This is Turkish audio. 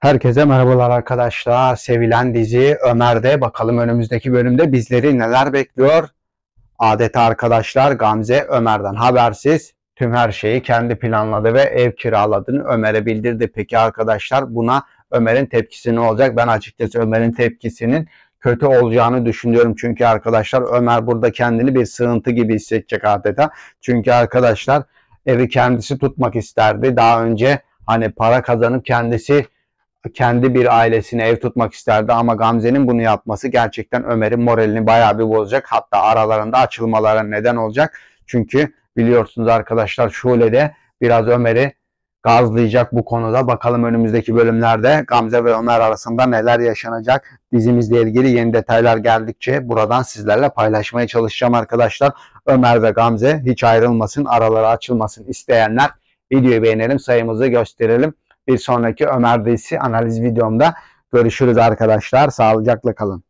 Herkese merhabalar arkadaşlar. Sevilen dizi Ömer'de. Bakalım önümüzdeki bölümde bizleri neler bekliyor? Adeta arkadaşlar Gamze Ömer'den habersiz. Tüm her şeyi kendi planladı ve ev kiraladığını Ömer'e bildirdi. Peki arkadaşlar buna Ömer'in tepkisi ne olacak? Ben açıkçası Ömer'in tepkisinin kötü olacağını düşünüyorum. Çünkü arkadaşlar Ömer burada kendini bir sığıntı gibi hissedecek adeta. Çünkü arkadaşlar evi kendisi tutmak isterdi. Daha önce hani para kazanıp kendisi kendi bir ailesini ev tutmak isterdi ama Gamze'nin bunu yapması gerçekten Ömer'in moralini bayağı bir bozacak. Hatta aralarında açılmalara neden olacak. Çünkü biliyorsunuz arkadaşlar Şule de biraz Ömer'i gazlayacak bu konuda. Bakalım önümüzdeki bölümlerde Gamze ve Ömer arasında neler yaşanacak. Dizimizle ilgili yeni detaylar geldikçe buradan sizlerle paylaşmaya çalışacağım arkadaşlar. Ömer ve Gamze hiç ayrılmasın, araları açılmasın isteyenler videoyu beğenelim, sayımızı gösterelim. Bir sonraki Ömer Desi analiz videomda görüşürüz arkadaşlar. Sağlıcakla kalın.